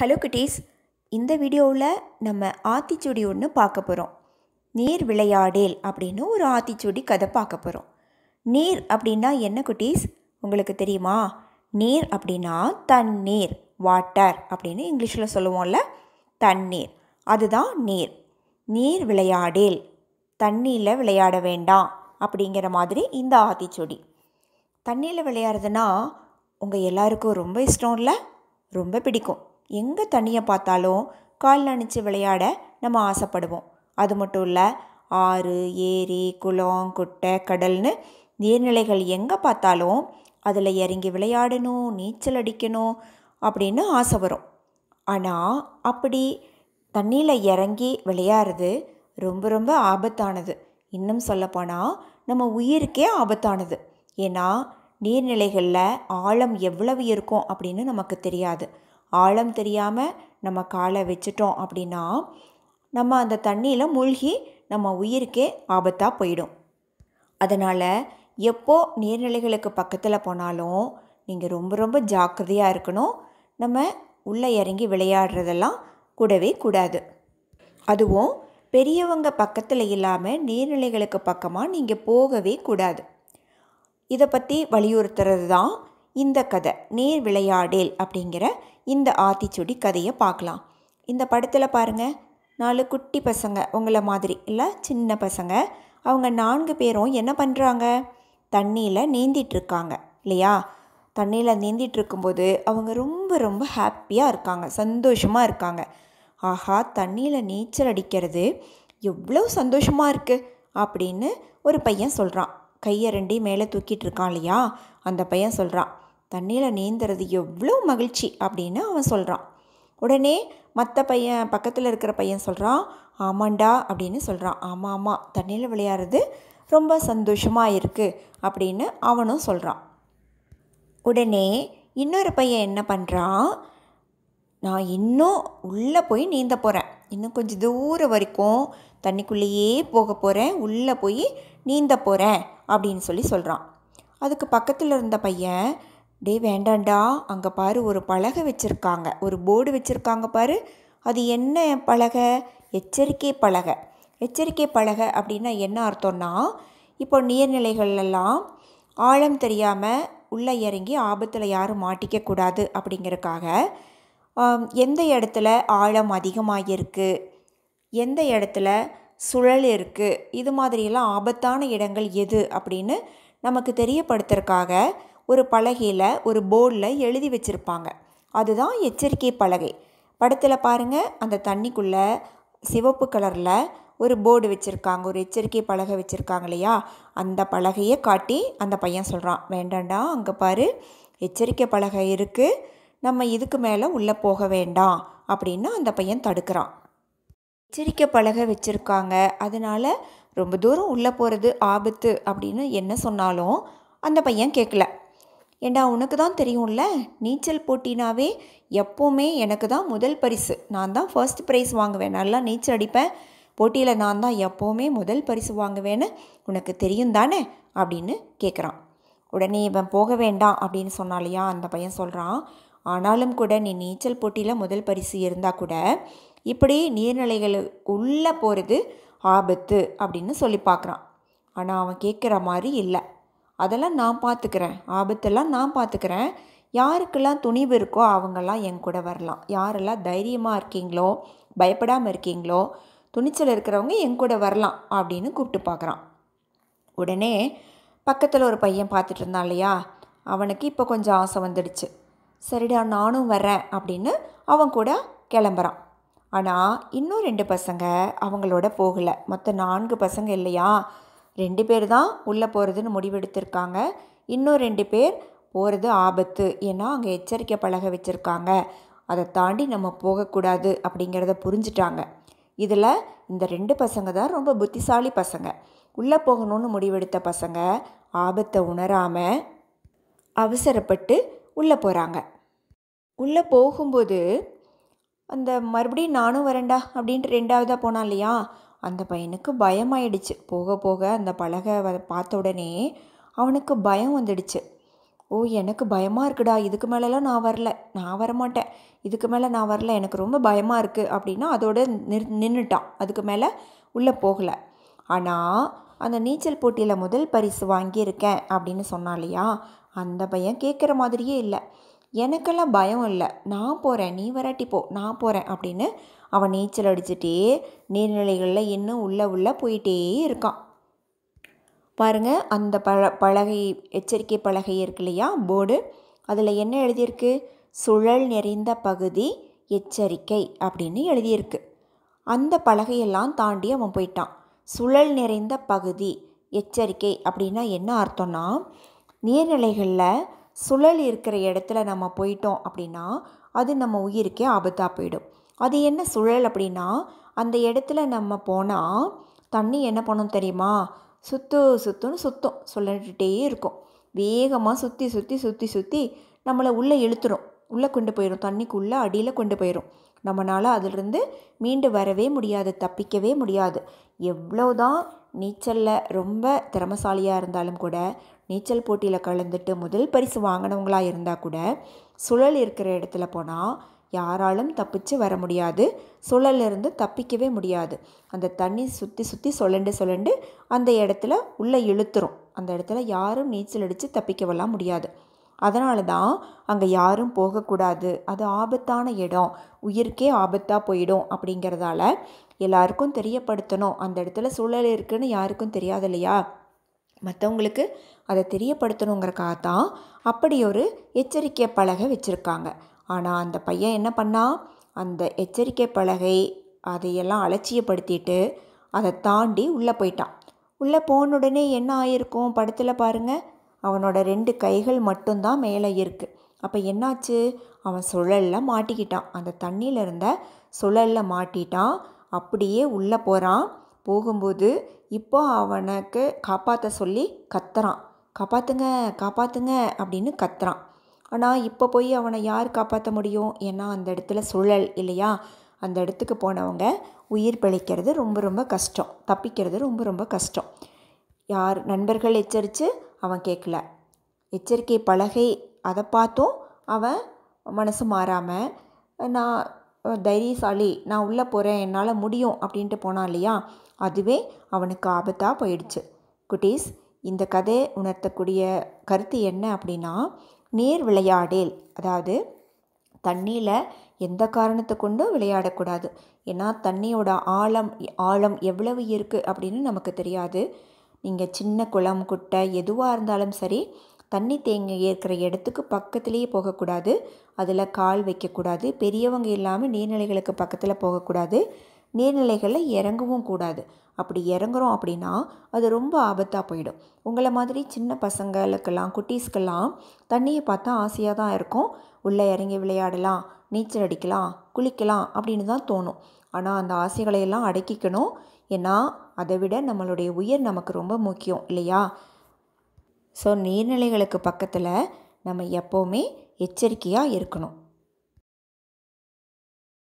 hello குட்டீஸ் இந்த வீடியோவில் நம்ம ஆத்திச்சூடி ஒன்று பார்க்க போகிறோம் நீர் விளையாடேல் அப்படின்னு ஒரு ஆத்திச்சூடி கதை பார்க்க போகிறோம் நீர் அப்படின்னா என்ன குட்டீஸ் உங்களுக்கு தெரியுமா நீர் அப்படின்னா தண்ணீர் வாட்டர் அப்படின்னு இங்கிலீஷில் சொல்லுவோம்ல தண்ணீர் அதுதான் நீர் நீர் விளையாடேல் தண்ணியில் விளையாட வேண்டாம் அப்படிங்கிற மாதிரி இந்த ஆத்திச்சூடி தண்ணியில் விளையாடுறதுன்னா உங்கள் எல்லாருக்கும் ரொம்ப இஷ்டம் இல்லை ரொம்ப பிடிக்கும் எங்கே தண்ணியை பார்த்தாலும் கால் நனைச்சி விளையாட நம்ம ஆசைப்படுவோம் அது மட்டும் இல்லை ஆறு ஏரி குளம் குட்டை கடல்னு நீர்நிலைகள் எங்கே பார்த்தாலும் அதில் இறங்கி விளையாடணும் நீச்சல் அடிக்கணும் அப்படின்னு ஆசை வரும் ஆனால் அப்படி தண்ணியில் இறங்கி விளையாடுறது ரொம்ப ரொம்ப ஆபத்தானது இன்னும் சொல்லப்போனால் நம்ம உயிருக்கே ஆபத்தானது ஏன்னா நீர்நிலைகளில் ஆழம் எவ்வளவு இருக்கும் அப்படின்னு நமக்கு தெரியாது ஆழம் தெரியாமல் நம்ம காலை வச்சிட்டோம் அப்படின்னா நம்ம அந்த தண்ணியில் மூழ்கி நம்ம உயிருக்கே ஆபத்தாக போயிடும் அதனால் எப்போ நீர்நிலைகளுக்கு பக்கத்தில் போனாலும் நீங்கள் ரொம்ப ரொம்ப ஜாக்கிரதையாக இருக்கணும் நம்ம உள்ளே இறங்கி விளையாடுறதெல்லாம் கூடவே கூடாது அதுவும் பெரியவங்க பக்கத்தில் இல்லாமல் நீர்நிலைகளுக்கு பக்கமாக நீங்கள் போகவே கூடாது இதை பற்றி வலியுறுத்துறது தான் இந்த கதை நேர் விளையாடேல் அப்படிங்கிற இந்த ஆத்திச்சுடி கதையை பார்க்கலாம் இந்த படத்தில் பாருங்கள் நாலு குட்டி பசங்க உங்களை மாதிரி இல்லை சின்ன பசங்க அவங்க நான்கு பேரும் என்ன பண்ணுறாங்க தண்ணியில் நீந்திட்டுருக்காங்க இல்லையா தண்ணியில் நீந்திட்டுருக்கும்போது அவங்க ரொம்ப ரொம்ப ஹாப்பியாக இருக்காங்க சந்தோஷமாக இருக்காங்க ஆஹா தண்ணியில் நீச்சல் அடிக்கிறது எவ்வளோ சந்தோஷமாக இருக்குது அப்படின்னு ஒரு பையன் சொல்கிறான் கையை ரெண்டையும் மேலே தூக்கிட்டு இருக்கான் இல்லையா அந்த பையன் சொல்கிறான் தண்ணியில் நீந்துறது எவ்வளோ மகிழ்ச்சி அப்படின்னு அவன் சொல்கிறான் உடனே மற்ற பையன் பக்கத்தில் இருக்கிற பையன் சொல்கிறான் ஆமாண்டா அப்படின்னு சொல்கிறான் ஆமாம் ஆமாம் தண்ணியில் விளையாடுறது ரொம்ப சந்தோஷமாக இருக்குது அப்படின்னு அவனும் சொல்கிறான் உடனே இன்னொரு பையன் என்ன பண்ணுறான் நான் இன்னும் உள்ளே போய் நீந்த போகிறேன் இன்னும் கொஞ்சம் தூரம் வரைக்கும் தண்ணிக்குள்ளேயே போக போகிறேன் உள்ளே போய் நீந்த போகிறேன் அப்படின்னு சொல்லி சொல்கிறான் அதுக்கு பக்கத்தில் இருந்த பையன் டே வேண்டாண்டா அங்கே பாரு ஒரு பலகை வச்சுருக்காங்க ஒரு போர்டு வச்சுருக்காங்க பாரு அது என்ன பலகை எச்சரிக்கை பலகை எச்சரிக்கை பலகை அப்படின்னா என்ன அர்த்தம்னா இப்போ நீர்நிலைகள்லாம் ஆழம் தெரியாமல் உள்ளே இறங்கி ஆபத்தில் யாரும் மாட்டிக்கக்கூடாது அப்படிங்கிறக்காக எந்த இடத்துல ஆழம் அதிகமாக இருக்குது எந்த இடத்துல சுழல் இருக்குது இது மாதிரியெல்லாம் ஆபத்தான இடங்கள் எது அப்படின்னு நமக்கு தெரியப்படுத்துறக்காக ஒரு பலகையில் ஒரு போர்டில் எழுதி வச்சுருப்பாங்க அதுதான் எச்சரிக்கை பலகை படத்தில் பாருங்கள் அந்த தண்ணிக்குள்ளே சிவப்பு கலரில் ஒரு போர்டு வச்சுருக்காங்க ஒரு எச்சரிக்கை பலகை வச்சுருக்காங்க இல்லையா அந்த பலகையை காட்டி அந்த பையன் சொல்கிறான் வேண்டாண்டா அங்கே பாரு எச்சரிக்கை பலகை இருக்குது நம்ம இதுக்கு மேலே உள்ளே போக வேண்டாம் அப்படின்னு அந்த பையன் தடுக்கிறான் எச்சரிக்கை பலகை வச்சுருக்காங்க அதனால் ரொம்ப தூரம் உள்ளே போகிறது ஆபத்து அப்படின்னு என்ன சொன்னாலும் அந்த பையன் கேட்கல ஏண்டா உனக்கு தான் தெரியும்ல நீச்சல் போட்டினாவே எப்போவுமே எனக்கு தான் முதல் பரிசு நான் தான் ஃபர்ஸ்ட் ப்ரைஸ் வாங்குவேன் நல்லா நீச்சல் அடிப்பேன் போட்டியில் நான் தான் எப்போவுமே முதல் பரிசு வாங்குவேன்னு உனக்கு தெரியும் தானே அப்படின்னு கேட்குறான் உடனே இவன் போக வேண்டாம் அப்படின்னு சொன்னாலையா அந்த பையன் சொல்கிறான் ஆனாலும் கூட நீ நீச்சல் போட்டியில் முதல் பரிசு இருந்தால் கூட இப்படி நீர்நிலைகளுக்கு உள்ளே போகிறது ஆபத்து அப்படின்னு சொல்லி பார்க்குறான் ஆனால் அவன் கேட்குற மாதிரி இல்லை அதெல்லாம் நான் பார்த்துக்கிறேன் ஆபத்தெல்லாம் நான் பார்த்துக்கிறேன் யாருக்கெல்லாம் துணிவு இருக்கோ அவங்கெல்லாம் என் கூட வரலாம் யாரெல்லாம் தைரியமாக இருக்கீங்களோ பயப்படாமல் இருக்கீங்களோ துணிச்சல் இருக்கிறவங்க என் கூட வரலாம் அப்படின்னு கூப்பிட்டு பார்க்குறான் உடனே பக்கத்தில் ஒரு பையன் பார்த்துட்டு இருந்தான் இல்லையா அவனுக்கு இப்போ கொஞ்சம் ஆசை வந்துடுச்சு சரிடா நானும் வரேன் அப்படின்னு அவன் கூட கிளம்புறான் ஆனால் இன்னும் ரெண்டு பசங்க அவங்களோட போகலை மொத்தம் நான்கு பசங்க இல்லையா ரெண்டு பேர் தான் உள்ளே போகிறதுன்னு முடிவெடுத்திருக்காங்க இன்னும் ரெண்டு பேர் போகிறது ஆபத்து ஏன்னா அங்கே எச்சரிக்கை பழக வச்சுருக்காங்க அதை தாண்டி நம்ம போகக்கூடாது அப்படிங்கிறத புரிஞ்சிட்டாங்க இதில் இந்த ரெண்டு பசங்க தான் ரொம்ப புத்திசாலி பசங்க உள்ளே போகணும்னு முடிவெடுத்த பசங்க ஆபத்தை உணராமல் அவசரப்பட்டு உள்ளே போகிறாங்க உள்ளே போகும்போது அந்த மறுபடியும் நானும் வரேன்டா அப்படின்ட்டு ரெண்டாவதாக போனான் இல்லையா அந்த பையனுக்கு பயமாயிடுச்சு போக போக அந்த பலகை பார்த்த உடனே அவனுக்கு பயம் வந்துடுச்சு ஓ எனக்கு பயமாக இருக்குடா இதுக்கு மேலெலாம் நான் வரல நான் வரமாட்டேன் இதுக்கு மேலே நான் வரல எனக்கு ரொம்ப பயமாக இருக்குது அப்படின்னா அதோட நிற் நின்றுட்டான் அதுக்கு மேலே உள்ளே போகலை ஆனால் அந்த நீச்சல் போட்டியில் முதல் பரிசு வாங்கியிருக்கேன் அப்படின்னு சொன்னாலையா இல்லையா அந்த பையன் கேட்குற மாதிரியே இல்லை எனக்கெல்லாம் பயம் இல்லை நான் போகிறேன் நீ வராட்டி போ நான் போகிறேன் அப்படின்னு அவன் நீச்சல் அடிச்சுட்டே நீர்நிலைகளில் இன்னும் உள்ளே உள்ளே போயிட்டே இருக்கான் பாருங்கள் அந்த பழ பலகை எச்சரிக்கை பலகை இருக்கு இல்லையா போர்டு அதில் என்ன எழுதியிருக்கு சுழல் நிறைந்த பகுதி எச்சரிக்கை அப்படின்னு எழுதியிருக்கு அந்த பலகையெல்லாம் தாண்டி அவன் போயிட்டான் சுழல் நிறைந்த பகுதி எச்சரிக்கை அப்படின்னா என்ன அர்த்தம்னா நீர்நிலைகளில் சுழல் இருக்கிற இடத்துல நம்ம போயிட்டோம் அப்படின்னா அது நம்ம உயிருக்கே ஆபத்தாக போயிடும் அது என்ன சுழல் அப்படின்னா அந்த இடத்துல நம்ம போனால் தண்ணி என்ன பண்ணும் தெரியுமா சுத்து சுத்துன்னு சுற்றும் சொல்லிகிட்டே இருக்கும் வேகமாக சுற்றி சுற்றி சுற்றி சுற்றி நம்மளை உள்ளே இழுத்துரும் உள்ளே கொண்டு போயிடும் தண்ணிக்குள்ளே அடியில் கொண்டு போயிடும் நம்மளால் அதிலிருந்து மீண்டு வரவே முடியாது தப்பிக்கவே முடியாது எவ்வளோதான் நீச்சலில் ரொம்ப திறமசாலியாக இருந்தாலும் கூட நீச்சல் போட்டியில் கலந்துட்டு முதல் பரிசு வாங்கினவங்களாக இருந்தால் கூட சுழல் இருக்கிற இடத்துல போனால் யாராலும் தப்பிச்சு வர முடியாது சுழலிருந்து தப்பிக்கவே முடியாது அந்த தண்ணி சுற்றி சுற்றி சுழண்டு சுழண்டு அந்த இடத்துல உள்ளே இழுத்துரும் அந்த இடத்துல யாரும் நீச்சல் அடித்து தப்பிக்கவெல்லாம் முடியாது அதனால தான் அங்கே யாரும் போகக்கூடாது அது ஆபத்தான இடம் உயிருக்கே ஆபத்தாக போயிடும் அப்படிங்கிறதால எல்லாருக்கும் தெரியப்படுத்தணும் அந்த இடத்துல சூழல் இருக்குன்னு யாருக்கும் தெரியாது இல்லையா மற்றவங்களுக்கு அதை தெரியப்படுத்தணுங்கிறக்காக தான் அப்படி ஒரு எச்சரிக்கை பலகை வச்சுருக்காங்க ஆனால் அந்த பையன் என்ன பண்ணால் அந்த எச்சரிக்கை பலகை அதையெல்லாம் அலட்சியப்படுத்திட்டு அதை தாண்டி உள்ளே போயிட்டான் உள்ளே போன உடனே என்ன ஆயிருக்கும் படத்தில் பாருங்கள் அவனோட ரெண்டு கைகள் மட்டும்தான் மேலே இருக்குது அப்போ என்னாச்சு அவன் சுழலில் மாட்டிக்கிட்டான் அந்த தண்ணியில் இருந்த சுழலில் மாட்டிட்டான் அப்படியே உள்ளே போகிறான் போகும்போது இப்போ அவனுக்கு காப்பாற்ற சொல்லி கத்துறான் காப்பாற்றுங்க காப்பாற்றுங்க அப்படின்னு கத்துறான் ஆனால் இப்போ போய் அவனை யார் காப்பாற்ற முடியும் ஏன்னா அந்த இடத்துல சுழல் இல்லையா அந்த இடத்துக்கு போனவங்க உயிர் பிழைக்கிறது ரொம்ப ரொம்ப கஷ்டம் தப்பிக்கிறது ரொம்ப ரொம்ப கஷ்டம் யார் நண்பர்கள் எச்சரித்து அவன் கேட்கல எச்சரிக்கை பலகை அதை பார்த்தும் அவன் மனசு மாறாமல் நான் தைரியசாலி நான் உள்ளே போகிறேன் என்னால் முடியும் அப்படின்ட்டு போனான் இல்லையா அதுவே அவனுக்கு ஆபத்தாக போயிடுச்சு குட்டீஸ் இந்த கதை உணர்த்தக்கூடிய கருத்து என்ன அப்படின்னா நீர் விளையாடேல் அதாவது தண்ணியில் எந்த காரணத்தை கொண்டும் விளையாடக்கூடாது ஏன்னா தண்ணியோட ஆழம் ஆழம் எவ்வளவு இருக்குது அப்படின்னு நமக்கு தெரியாது நீங்கள் சின்ன குளம் குட்டை எதுவாக இருந்தாலும் சரி தண்ணி தேங்க ஏற்கிற இடத்துக்கு பக்கத்துலேயே போகக்கூடாது அதில் கால் வைக்கக்கூடாது பெரியவங்க இல்லாமல் நீர்நிலைகளுக்கு பக்கத்தில் போகக்கூடாது நீர்நிலைகளில் இறங்கவும் கூடாது அப்படி இறங்குறோம் அப்படின்னா அது ரொம்ப ஆபத்தாக போயிடும் உங்களை மாதிரி சின்ன பசங்களுக்கெல்லாம் குட்டீஸ்க்கெல்லாம் தண்ணியை பார்த்தா ஆசையாக தான் இருக்கும் உள்ளே இறங்கி விளையாடலாம் நீச்சல் அடிக்கலாம் குளிக்கலாம் அப்படின்னு தான் தோணும் ஆனால் அந்த ஆசைகளையெல்லாம் அடக்கிக்கணும் ஏன்னா அதை விட நம்மளுடைய உயிர் நமக்கு ரொம்ப முக்கியம் இல்லையா ஸோ நீர்நிலைகளுக்கு பக்கத்தில் நம்ம எப்போவுமே எச்சரிக்கையாக இருக்கணும்